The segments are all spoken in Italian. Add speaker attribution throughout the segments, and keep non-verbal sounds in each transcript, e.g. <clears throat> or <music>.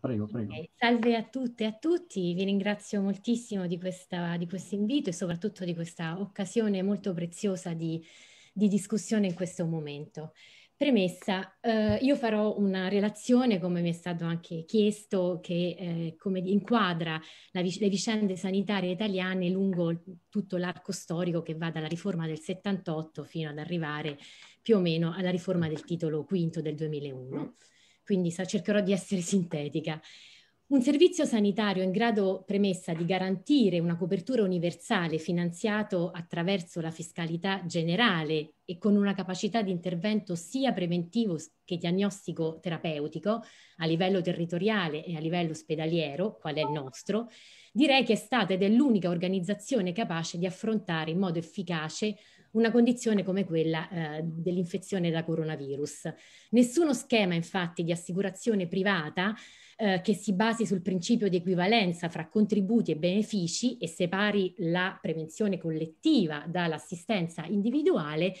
Speaker 1: Prego, prego. Okay. Salve a tutte e a tutti, vi ringrazio moltissimo di, questa, di questo invito e soprattutto di questa occasione molto preziosa di, di discussione in questo momento. Premessa, eh, io farò una relazione, come mi è stato anche chiesto, che eh, inquadra vi le vicende sanitarie italiane lungo tutto l'arco storico che va dalla riforma del 78 fino ad arrivare più o meno alla riforma del titolo quinto del 2001 quindi cercherò di essere sintetica. Un servizio sanitario in grado, premessa, di garantire una copertura universale finanziato attraverso la fiscalità generale e con una capacità di intervento sia preventivo che diagnostico terapeutico a livello territoriale e a livello ospedaliero, qual è il nostro, direi che è stata ed è l'unica organizzazione capace di affrontare in modo efficace una condizione come quella eh, dell'infezione da coronavirus. Nessuno schema infatti di assicurazione privata eh, che si basi sul principio di equivalenza fra contributi e benefici e separi la prevenzione collettiva dall'assistenza individuale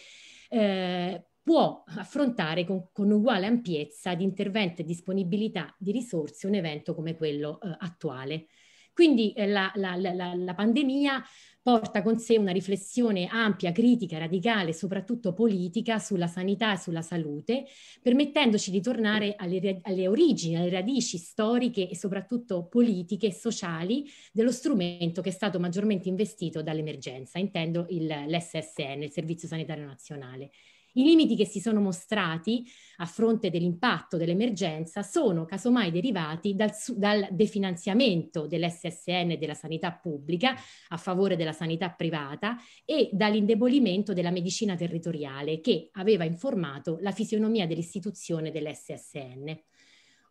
Speaker 1: eh, può affrontare con, con, uguale ampiezza di intervento e disponibilità di risorse un evento come quello eh, attuale. Quindi eh, la, la, la, la, pandemia porta con sé una riflessione ampia, critica, radicale, soprattutto politica sulla sanità e sulla salute, permettendoci di tornare alle, alle origini, alle radici storiche e soprattutto politiche e sociali dello strumento che è stato maggiormente investito dall'emergenza, intendo il, l'SSN, il Servizio Sanitario Nazionale. I limiti che si sono mostrati a fronte dell'impatto dell'emergenza sono casomai derivati dal, dal definanziamento dell'SSN e della sanità pubblica a favore della sanità privata e dall'indebolimento della medicina territoriale che aveva informato la fisionomia dell'istituzione dell'SSN.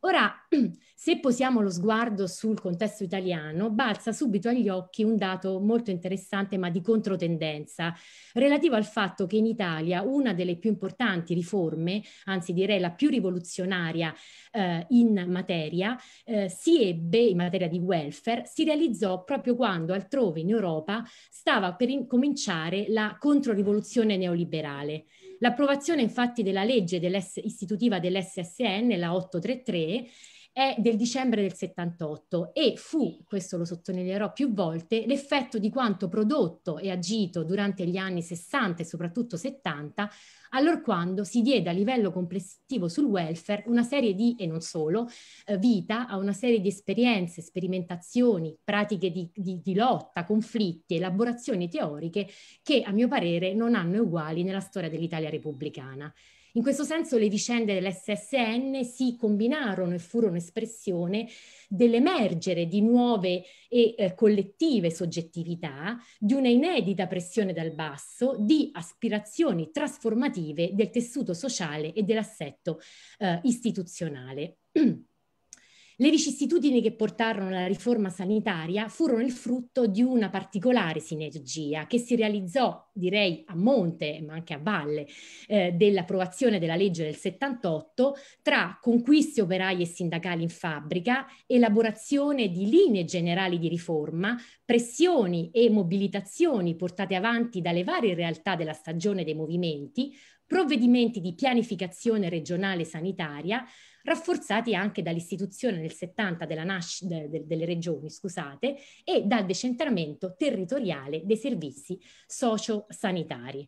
Speaker 1: Ora, <clears throat> se posiamo lo sguardo sul contesto italiano, balza subito agli occhi un dato molto interessante ma di controtendenza, relativo al fatto che in Italia una delle più importanti riforme, anzi direi la più rivoluzionaria eh, in materia, eh, si ebbe in materia di welfare, si realizzò proprio quando altrove in Europa stava per cominciare la controrivoluzione neoliberale. L'approvazione infatti della legge dell'S- istitutiva dell'SSN, la 833, è del dicembre del 78 e fu, questo lo sottolineerò più volte, l'effetto di quanto prodotto e agito durante gli anni 60 e soprattutto 70, allora quando si diede a livello complessivo sul welfare una serie di, e non solo, eh, vita a una serie di esperienze, sperimentazioni, pratiche di, di, di lotta, conflitti, elaborazioni teoriche che a mio parere non hanno uguali nella storia dell'Italia repubblicana. In questo senso le vicende dell'SSN si combinarono e furono espressione dell'emergere di nuove e eh, collettive soggettività, di una inedita pressione dal basso, di aspirazioni trasformative del tessuto sociale e dell'assetto eh, istituzionale. <clears throat> Le vicissitudini che portarono alla riforma sanitaria furono il frutto di una particolare sinergia che si realizzò, direi, a monte, ma anche a valle eh, dell'approvazione della legge del 78 tra conquiste operaie e sindacali in fabbrica, elaborazione di linee generali di riforma, pressioni e mobilitazioni portate avanti dalle varie realtà della stagione dei movimenti, provvedimenti di pianificazione regionale sanitaria, rafforzati anche dall'istituzione del 70 nasc- de- de- delle regioni scusate, e dal decentramento territoriale dei servizi sociosanitari.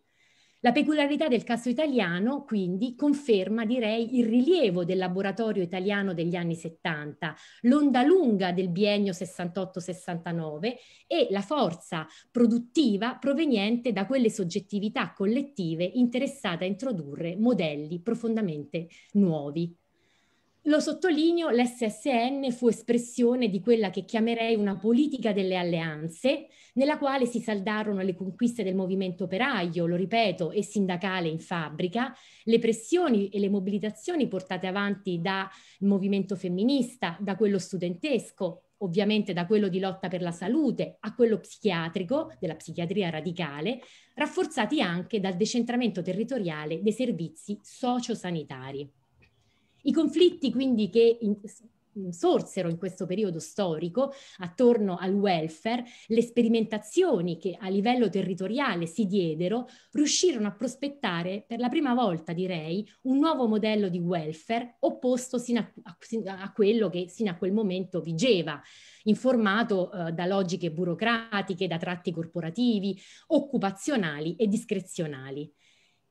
Speaker 1: La peculiarità del caso italiano, quindi, conferma, direi, il rilievo del laboratorio italiano degli anni 70, l'onda lunga del biennio 68-69 e la forza produttiva proveniente da quelle soggettività collettive interessate a introdurre modelli profondamente nuovi. Lo sottolineo, l'SSN fu espressione di quella che chiamerei una politica delle alleanze, nella quale si saldarono le conquiste del movimento operaio, lo ripeto, e sindacale in fabbrica, le pressioni e le mobilitazioni portate avanti dal movimento femminista, da quello studentesco, ovviamente da quello di lotta per la salute a quello psichiatrico, della psichiatria radicale, rafforzati anche dal decentramento territoriale dei servizi sociosanitari. I conflitti quindi che in, mm, sorsero in questo periodo storico attorno al welfare, le sperimentazioni che a livello territoriale si diedero riuscirono a prospettare per la prima volta, direi, un nuovo modello di welfare opposto a, a, quello che sino a quel momento vigeva, informato eh, da logiche burocratiche, da tratti corporativi, occupazionali e discrezionali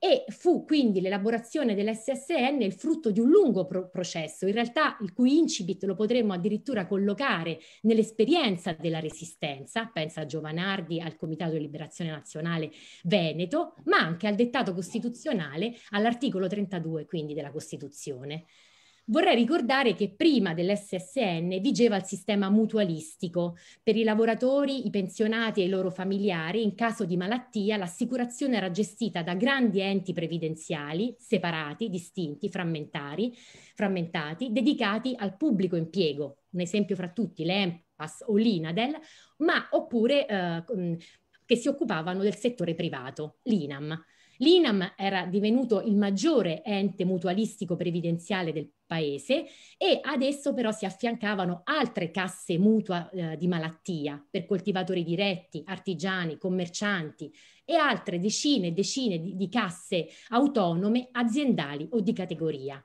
Speaker 1: e fu quindi l'elaborazione dell'SSN il frutto di un lungo pro processo, in realtà il cui incipit lo potremmo addirittura collocare nell'esperienza della resistenza, pensa a Giovanardi, al Comitato di Liberazione Nazionale Veneto, ma anche al dettato costituzionale, all'articolo 32 quindi della Costituzione. Vorrei ricordare che prima dell'SSN vigeva il sistema mutualistico. Per i lavoratori, i pensionati e i loro familiari, in caso di malattia, l'assicurazione era gestita da grandi enti previdenziali, separati, distinti, frammentari, frammentati, dedicati al pubblico impiego. Un esempio fra tutti, l'EMPAS o l'INADEL, ma oppure eh, che si occupavano del settore privato, l'INAM. L'INAM era divenuto il maggiore ente mutualistico previdenziale del paese e adesso però si affiancavano altre casse mutua eh, di malattia per coltivatori diretti, artigiani, commercianti e altre decine e decine di, di casse autonome, aziendali o di categoria.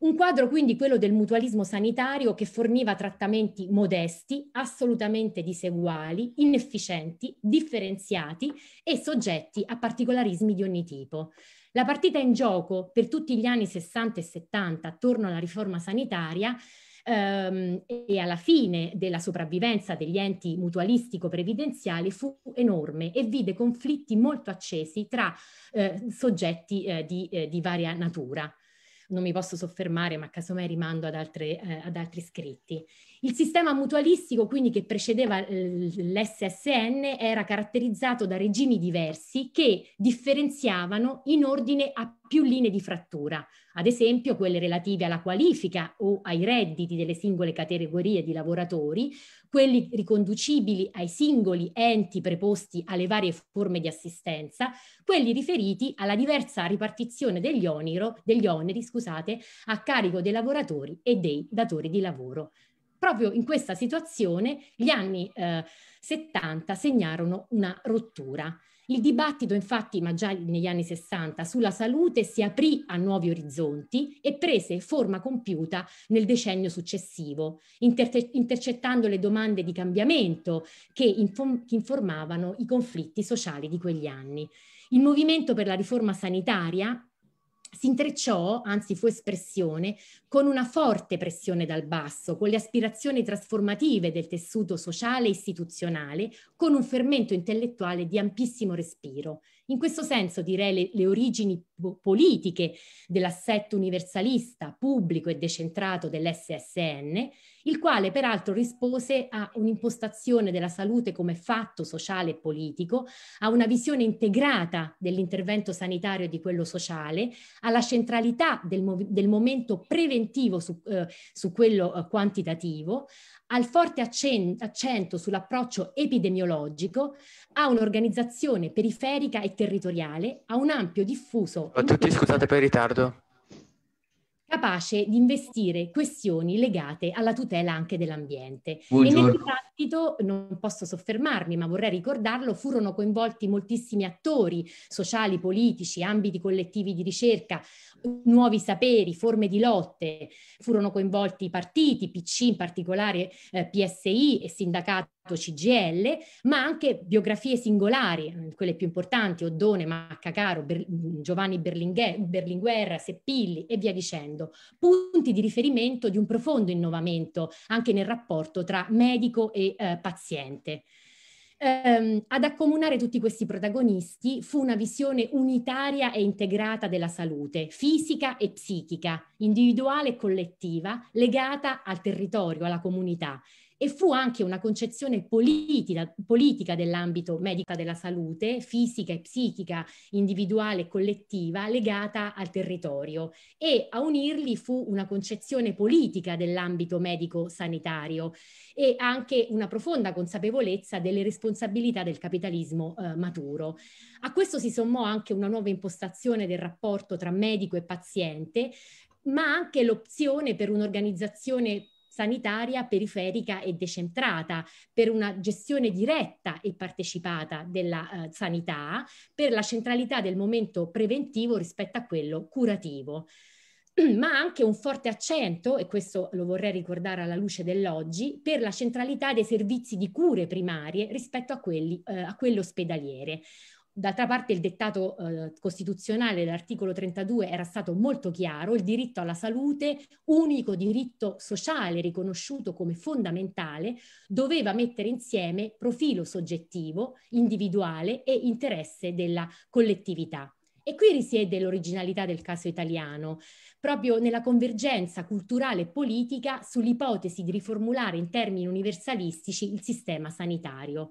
Speaker 1: Un quadro quindi quello del mutualismo sanitario che forniva trattamenti modesti, assolutamente diseguali, inefficienti, differenziati e soggetti a particolarismi di ogni tipo. La partita in gioco per tutti gli anni 60 e 70 attorno alla riforma sanitaria ehm, e alla fine della sopravvivenza degli enti mutualistico-previdenziali fu enorme e vide conflitti molto accesi tra eh, soggetti eh, di, eh, di varia natura non mi posso soffermare, ma casomai rimando ad, altre, eh, ad altri scritti. Il sistema mutualistico, quindi che precedeva eh, l'SSN, era caratterizzato da regimi diversi che differenziavano in ordine a più linee di frattura, ad esempio quelle relative alla qualifica o ai redditi delle singole categorie di lavoratori, quelli riconducibili ai singoli enti preposti alle varie forme di assistenza, quelli riferiti alla diversa ripartizione degli, onero, degli oneri scusate, a carico dei lavoratori e dei datori di lavoro proprio in questa situazione gli anni eh, 70 segnarono una rottura. Il dibattito, infatti, ma già negli anni 60, sulla salute si aprì a nuovi orizzonti e prese forma compiuta nel decennio successivo, inter- intercettando le domande di cambiamento che inform- informavano i conflitti sociali di quegli anni. Il movimento per la riforma sanitaria si intrecciò, anzi fu espressione, con una forte pressione dal basso, con le aspirazioni trasformative del tessuto sociale e istituzionale, con un fermento intellettuale di ampissimo respiro. In questo senso direi le, le origini politiche dell'assetto universalista, pubblico e decentrato dell'SSN il quale peraltro rispose a un'impostazione della salute come fatto sociale e politico, a una visione integrata dell'intervento sanitario e di quello sociale, alla centralità del, mov- del momento preventivo su, eh, su quello eh, quantitativo, al forte accento, accento sull'approccio epidemiologico, a un'organizzazione periferica e territoriale, a un ampio diffuso... A tutti scusate per il ritardo capace di investire questioni legate alla tutela anche dell'ambiente. Buongiorno. E nel dibattito, non posso soffermarmi, ma vorrei ricordarlo, furono coinvolti moltissimi attori sociali, politici, ambiti collettivi di ricerca, nuovi saperi, forme di lotte, furono coinvolti i partiti, PC in particolare, eh, PSI e sindacato CGL, ma anche biografie singolari, mm, quelle più importanti, Oddone, Maccacaro, Ber- Giovanni Berlinguer, Berlinguer, Seppilli e via dicendo mondo, punti di riferimento di un profondo innovamento anche nel rapporto tra medico e eh, paziente. Um, ad accomunare tutti questi protagonisti fu una visione unitaria e integrata della salute, fisica e psichica, individuale e collettiva, legata al territorio, alla comunità, e fu anche una concezione politica, politica dell'ambito medica della salute, fisica e psichica, individuale e collettiva, legata al territorio e a unirli fu una concezione politica dell'ambito medico sanitario e anche una profonda consapevolezza delle responsabilità del capitalismo eh, maturo. A questo si sommò anche una nuova impostazione del rapporto tra medico e paziente, ma anche l'opzione per un'organizzazione sanitaria periferica e decentrata, per una gestione diretta e partecipata della eh, sanità, per la centralità del momento preventivo rispetto a quello curativo <clears throat> ma anche un forte accento, e questo lo vorrei ricordare alla luce dell'oggi, per la centralità dei servizi di cure primarie rispetto a, quelli, eh, a quello ospedaliere. D'altra parte il dettato eh, costituzionale dell'articolo 32 era stato molto chiaro, il diritto alla salute, unico diritto sociale riconosciuto come fondamentale, doveva mettere insieme profilo soggettivo, individuale e interesse della collettività. E qui risiede l'originalità del caso italiano, proprio nella convergenza culturale e politica sull'ipotesi di riformulare in termini universalistici il sistema sanitario.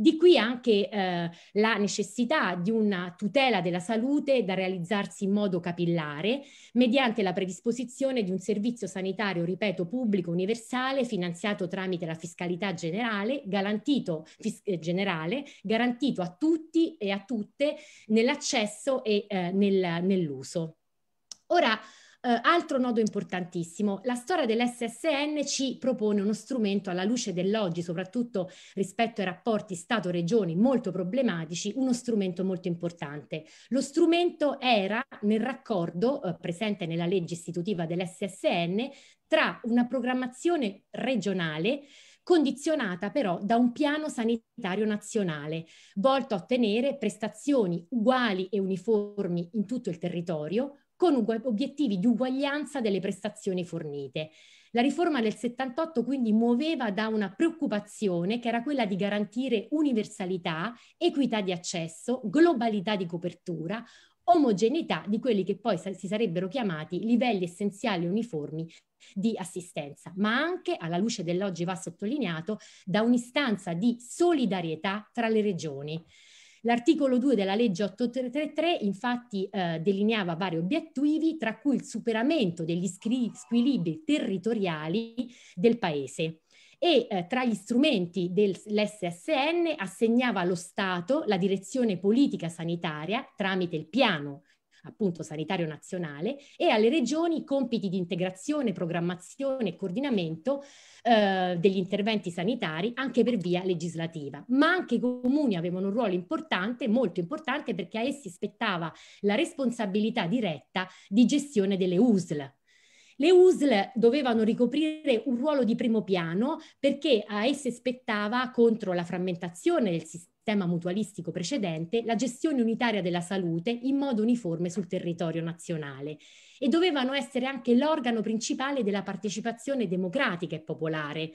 Speaker 1: Di qui anche eh, la necessità di una tutela della salute da realizzarsi in modo capillare mediante la predisposizione di un servizio sanitario, ripeto, pubblico universale finanziato tramite la fiscalità generale, garantito, fis- eh, generale, garantito a tutti e a tutte nell'accesso e eh, nel, nell'uso. Ora, eh, altro nodo importantissimo, la storia dell'SSN ci propone uno strumento alla luce dell'oggi, soprattutto rispetto ai rapporti Stato-Regioni molto problematici, uno strumento molto importante. Lo strumento era nel raccordo eh, presente nella legge istitutiva dell'SSN tra una programmazione regionale condizionata però da un piano sanitario nazionale, volto a ottenere prestazioni uguali e uniformi in tutto il territorio, con obiettivi di uguaglianza delle prestazioni fornite. La riforma del 78 quindi muoveva da una preoccupazione che era quella di garantire universalità, equità di accesso, globalità di copertura, omogeneità di quelli che poi si sarebbero chiamati livelli essenziali uniformi di assistenza, ma anche, alla luce dell'oggi va sottolineato, da un'istanza di solidarietà tra le regioni. L'articolo 2 della legge 833 infatti eh, delineava vari obiettivi, tra cui il superamento degli squilibri territoriali del Paese e eh, tra gli strumenti dell'SSN assegnava allo Stato la direzione politica sanitaria tramite il piano appunto sanitario nazionale e alle regioni compiti di integrazione, programmazione e coordinamento eh, degli interventi sanitari anche per via legislativa. Ma anche i comuni avevano un ruolo importante, molto importante, perché a essi spettava la responsabilità diretta di gestione delle USL, le USL dovevano ricoprire un ruolo di primo piano perché a esse spettava contro la frammentazione del sistema sistema mutualistico precedente la gestione unitaria della salute in modo uniforme sul territorio nazionale e dovevano essere anche l'organo principale della partecipazione democratica e popolare.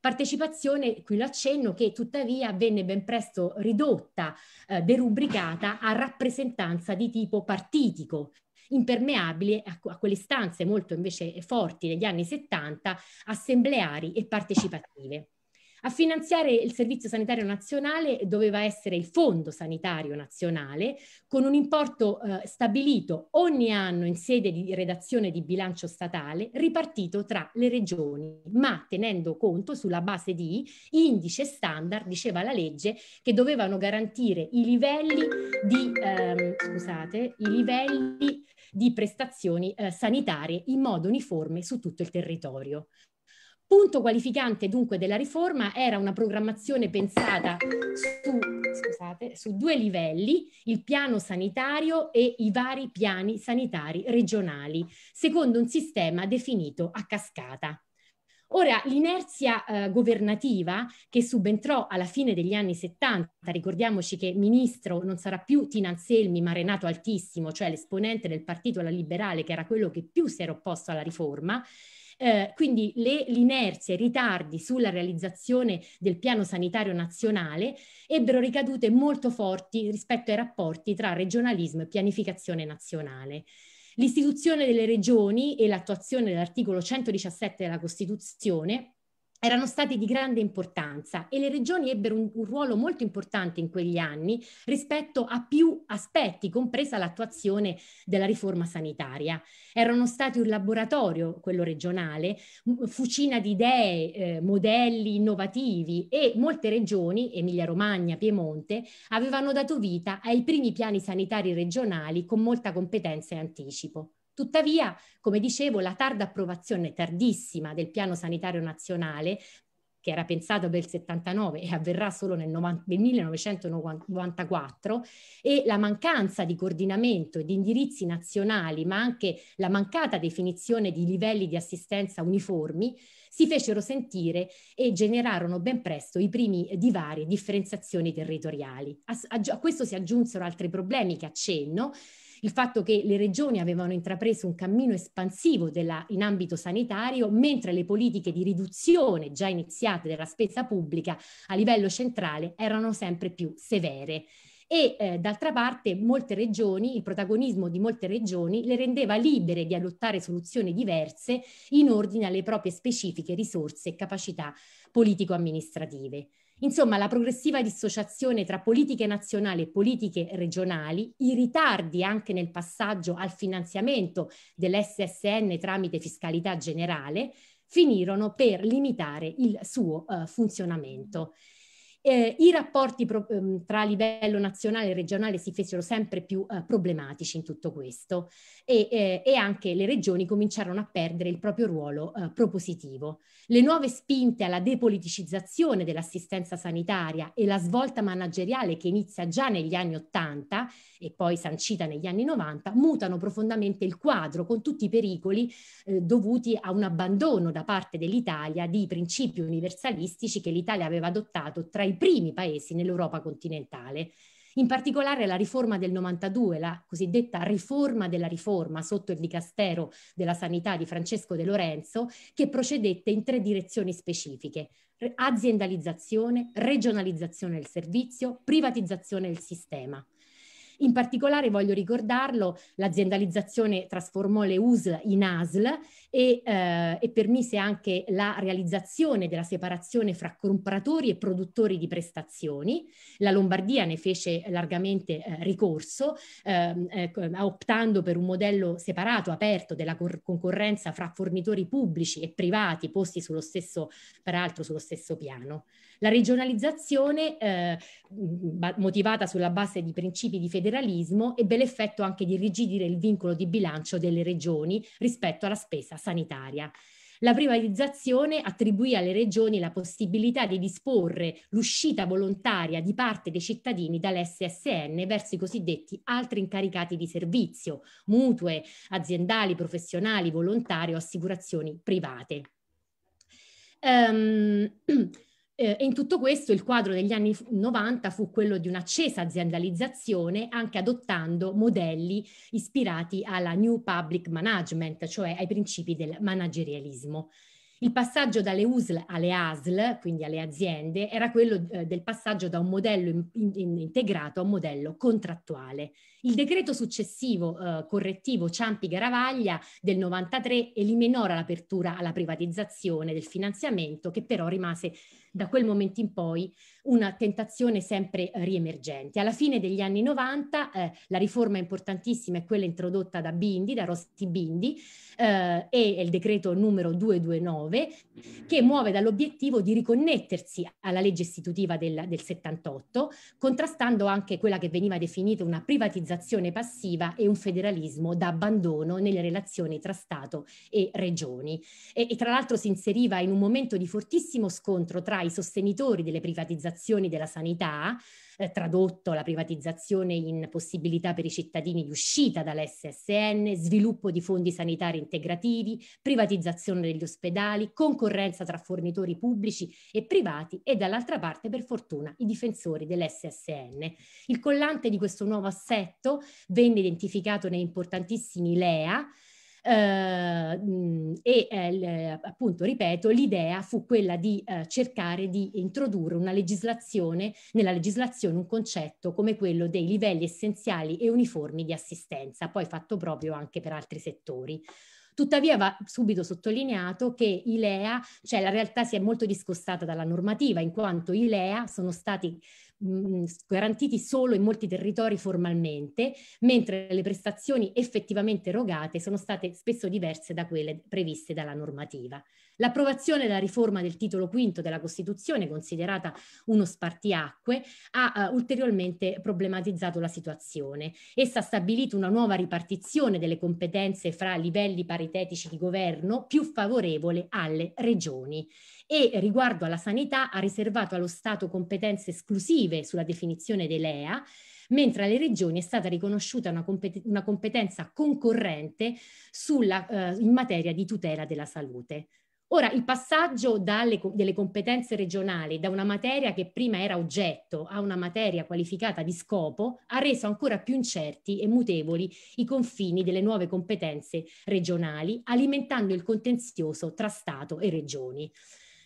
Speaker 1: Partecipazione, qui lo accenno, che tuttavia venne ben presto ridotta, eh, derubricata a rappresentanza di tipo partitico, impermeabile a, a quelle stanze molto invece forti negli anni 70, assembleari e partecipative. A finanziare il Servizio Sanitario Nazionale doveva essere il Fondo Sanitario Nazionale con un importo eh, stabilito ogni anno in sede di redazione di bilancio statale ripartito tra le regioni, ma tenendo conto sulla base di indice standard, diceva la legge, che dovevano garantire i livelli di, ehm, scusate, i livelli di prestazioni eh, sanitarie in modo uniforme su tutto il territorio. Punto qualificante dunque della riforma era una programmazione pensata su, scusate, su, due livelli, il piano sanitario e i vari piani sanitari regionali, secondo un sistema definito a cascata. Ora, l'inerzia eh, governativa che subentrò alla fine degli anni 70, ricordiamoci che ministro non sarà più Tina Anselmi ma Renato Altissimo, cioè l'esponente del partito alla liberale che era quello che più si era opposto alla riforma, eh, quindi le, l'inerzia, i ritardi sulla realizzazione del piano sanitario nazionale ebbero ricadute molto forti rispetto ai rapporti tra regionalismo e pianificazione nazionale. L'istituzione delle regioni e l'attuazione dell'articolo 117 della Costituzione erano stati di grande importanza e le regioni ebbero un, un, ruolo molto importante in quegli anni rispetto a più aspetti, compresa l'attuazione della riforma sanitaria. Erano stati un laboratorio, quello regionale, fucina di idee, eh, modelli innovativi e molte regioni, Emilia-Romagna, Piemonte, avevano dato vita ai primi piani sanitari regionali con molta competenza e anticipo. Tuttavia, come dicevo, la tarda approvazione tardissima del piano sanitario nazionale che era pensato per il 79 e avverrà solo nel, 1994, e la mancanza di coordinamento e di indirizzi nazionali, ma anche la mancata definizione di livelli di assistenza uniformi, si fecero sentire e generarono ben presto i primi divari e differenziazioni territoriali. a questo si aggiunsero altri problemi che accenno, il fatto che le regioni avevano intrapreso un cammino espansivo della, in ambito sanitario, mentre le politiche di riduzione già iniziate della spesa pubblica a livello centrale erano sempre più severe e eh, d'altra parte molte regioni, il protagonismo di molte regioni le rendeva libere di adottare soluzioni diverse in ordine alle proprie specifiche risorse e capacità politico-amministrative. Insomma, la progressiva dissociazione tra politiche nazionali e politiche regionali, i ritardi anche nel passaggio al finanziamento dell'SSN tramite fiscalità generale, finirono per limitare il suo eh, funzionamento eh, i rapporti pro, ehm, tra livello nazionale e regionale si fecero sempre più eh, problematici in tutto questo e, eh, e, anche le regioni cominciarono a perdere il proprio ruolo eh, propositivo. Le nuove spinte alla depoliticizzazione dell'assistenza sanitaria e la svolta manageriale che inizia già negli anni 80 e poi sancita negli anni 90 mutano profondamente il quadro con tutti i pericoli eh, dovuti a un abbandono da parte dell'Italia di principi universalistici che l'Italia aveva adottato tra i i primi paesi nell'Europa continentale. In particolare la riforma del 92, la cosiddetta riforma della riforma sotto il dicastero della sanità di Francesco De Lorenzo, che procedette in tre direzioni specifiche, aziendalizzazione, regionalizzazione del servizio, privatizzazione del sistema. In particolare voglio ricordarlo, l'aziendalizzazione trasformò le USL in ASL e, eh, e permise anche la realizzazione della separazione fra compratori e produttori di prestazioni. La Lombardia ne fece largamente eh, ricorso, eh, optando per un modello separato, aperto della cor- concorrenza fra fornitori pubblici e privati posti sullo stesso, peraltro sullo stesso piano. La regionalizzazione eh, motivata sulla base di principi di federalismo ebbe l'effetto anche di rigidire il vincolo di bilancio delle regioni rispetto alla spesa sanitaria. La privatizzazione attribuì alle regioni la possibilità di disporre l'uscita volontaria di parte dei cittadini dall'SSN verso i cosiddetti altri incaricati di servizio, mutue, aziendali, professionali, volontari o assicurazioni private. Um, <clears throat> Eh, e in tutto questo il quadro degli anni 90 fu quello di un'accesa aziendalizzazione, anche adottando modelli ispirati alla New Public Management, cioè ai principi del managerialismo. Il passaggio dalle USL alle ASL, quindi alle aziende, era quello eh, del passaggio da un modello in, in, integrato a un modello contrattuale. Il decreto successivo eh, correttivo Ciampi-Garavaglia del 93 eliminò l'apertura alla privatizzazione del finanziamento che però rimase da quel momento in poi una tentazione sempre riemergente. Alla fine degli anni 90 eh, la riforma importantissima è quella introdotta da Bindi, da Rossi Bindi, eh, e il decreto numero 229 che muove dall'obiettivo di riconnettersi alla legge istitutiva del, del 78, contrastando anche quella che veniva definita una privatizzazione centralizzazione passiva e un federalismo da abbandono nelle relazioni tra Stato e regioni. E, e tra l'altro si inseriva in un momento di fortissimo scontro tra i sostenitori delle privatizzazioni della sanità, eh, tradotto la privatizzazione in possibilità per i cittadini di uscita dall'SSN, sviluppo di fondi sanitari integrativi, privatizzazione degli ospedali, concorrenza tra fornitori pubblici e privati e dall'altra parte per fortuna i difensori dell'SSN. Il collante di questo nuovo assetto venne identificato nei importantissimi LEA, Ehm, e eh, eh, appunto, ripeto, l'idea fu quella di eh, cercare di introdurre una legislazione, nella legislazione un concetto come quello dei livelli essenziali e uniformi di assistenza, poi fatto proprio anche per altri settori. Tuttavia va subito sottolineato che i LEA, cioè la realtà si è molto discostata dalla normativa, in quanto i LEA sono stati Mm, garantiti solo in molti territori formalmente, mentre le prestazioni effettivamente erogate sono state spesso diverse da quelle previste dalla normativa. L'approvazione della riforma del titolo V della Costituzione, considerata uno spartiacque, ha uh, ulteriormente problematizzato la situazione. Essa ha stabilito una nuova ripartizione delle competenze fra livelli paritetici di governo più favorevole alle regioni e riguardo alla sanità ha riservato allo Stato competenze esclusive sulla definizione dei LEA, mentre alle regioni è stata riconosciuta una, compet- una competenza concorrente sulla, eh, in materia di tutela della salute. Ora, il passaggio dalle, delle competenze regionali da una materia che prima era oggetto a una materia qualificata di scopo ha reso ancora più incerti e mutevoli i confini delle nuove competenze regionali, alimentando il contenzioso tra Stato e regioni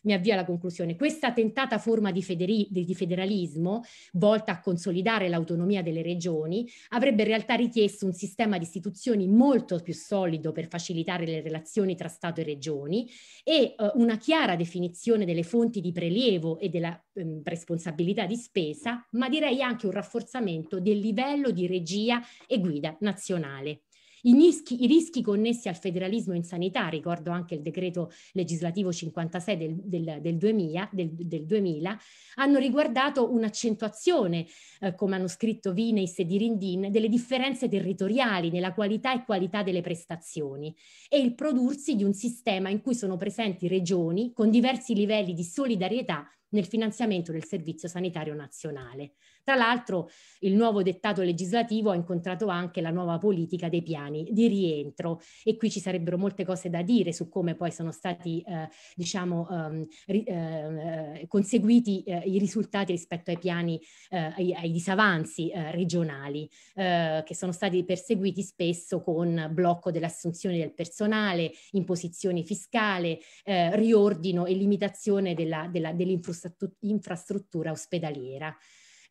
Speaker 1: mi avvio alla conclusione, questa tentata forma di, federi- di federalismo, volta a consolidare l'autonomia delle regioni, avrebbe in realtà richiesto un sistema di istituzioni molto più solido per facilitare le relazioni tra Stato e regioni e eh, una chiara definizione delle fonti di prelievo e della ehm, responsabilità di spesa, ma direi anche un rafforzamento del livello di regia e guida nazionale. I rischi, I rischi, connessi al federalismo in sanità, ricordo anche il decreto legislativo 56 del, del, del, 2000, del 2000, hanno riguardato un'accentuazione, eh, come hanno scritto Vineis e Dirindin, delle differenze territoriali nella qualità e qualità delle prestazioni e il prodursi di un sistema in cui sono presenti regioni con diversi livelli di solidarietà nel finanziamento del Servizio Sanitario Nazionale. Tra l'altro il nuovo dettato legislativo ha incontrato anche la nuova politica dei piani di rientro e qui ci sarebbero molte cose da dire su come poi sono stati eh, diciamo, ehm, ri, eh, conseguiti eh, i risultati rispetto ai piani, eh, ai, ai, disavanzi eh, regionali eh, che sono stati perseguiti spesso con blocco dell'assunzione del personale, imposizione fiscale, eh, riordino e limitazione dell'infrastruttura dell ospedaliera.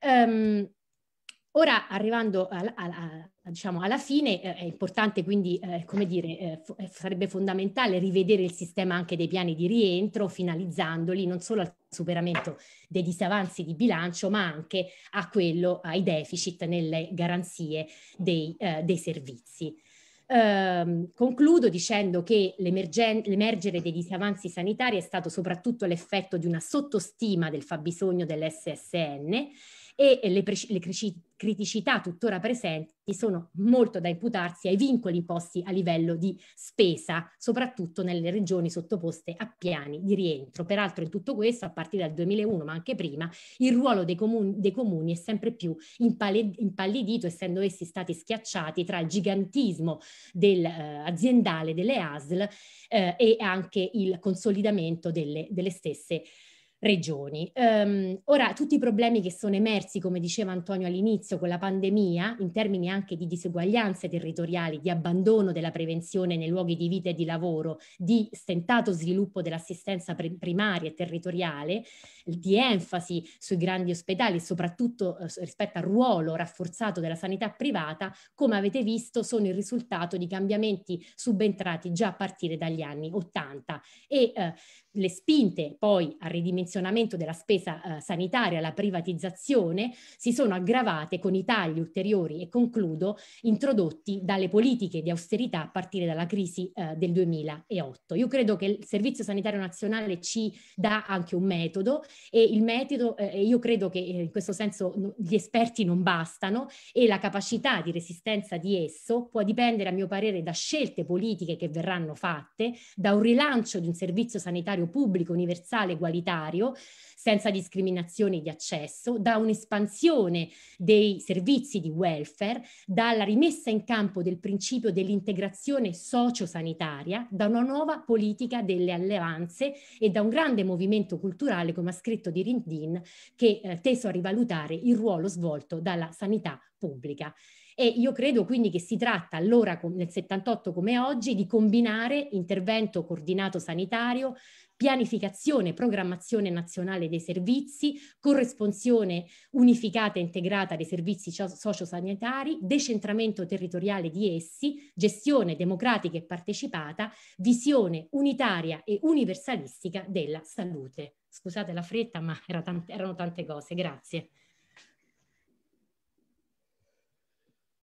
Speaker 1: Um, Ora, arrivando a, a, a, diciamo alla fine, eh, è importante quindi, eh, come dire, eh, f- eh, sarebbe fondamentale rivedere il sistema anche dei piani di rientro, finalizzandoli non solo al superamento dei disavanzi di bilancio, ma anche a quello, ai deficit nelle garanzie dei, eh, dei servizi. Ehm, concludo dicendo che l'emergere dei disavanzi sanitari è stato soprattutto l'effetto di una sottostima del fabbisogno dell'SSN e le, pre- le crescite criticità tuttora presenti sono molto da imputarsi ai vincoli imposti a livello di spesa, soprattutto nelle regioni sottoposte a piani di rientro. Peraltro in tutto questo, a partire dal 2001, ma anche prima, il ruolo dei comuni, dei comuni è sempre più impallidito, essendo essi stati schiacciati tra il gigantismo del, eh, aziendale delle ASL eh, e anche il consolidamento delle, delle stesse regioni. Um, ora, tutti i problemi che sono emersi, come diceva Antonio all'inizio, con la pandemia, in termini anche di diseguaglianze territoriali, di abbandono della prevenzione nei luoghi di vita e di lavoro, di stentato sviluppo dell'assistenza primaria e territoriale, di enfasi sui grandi ospedali, soprattutto eh, rispetto al ruolo rafforzato della sanità privata, come avete visto, sono il risultato di cambiamenti subentrati già a partire dagli anni 80 e eh, le spinte poi a ridimensionare ridimensionamento della spesa eh, sanitaria, la privatizzazione, si sono aggravate con i tagli ulteriori e concludo introdotti dalle politiche di austerità a partire dalla crisi eh, del 2008. Io credo che il Servizio Sanitario Nazionale ci dà anche un metodo e il metodo, eh, io credo che eh, in questo senso gli esperti non bastano e la capacità di resistenza di esso può dipendere a mio parere da scelte politiche che verranno fatte, da un rilancio di un servizio sanitario pubblico universale e egualitario sanitario, senza discriminazioni di accesso, da un'espansione dei servizi di welfare, dalla rimessa in campo del principio dell'integrazione sociosanitaria, da una nuova politica delle alleanze e da un grande movimento culturale, come ha scritto Dirindin, che eh, teso a rivalutare il ruolo svolto dalla sanità pubblica. E io credo quindi che si tratta allora nel 78 come oggi di combinare intervento coordinato sanitario, pianificazione e programmazione nazionale dei servizi, corresponsione unificata e integrata dei servizi sociosanitari, decentramento territoriale di essi, gestione democratica e partecipata, visione unitaria e universalistica della salute. Scusate la fretta, ma era tante, erano tante cose. Grazie.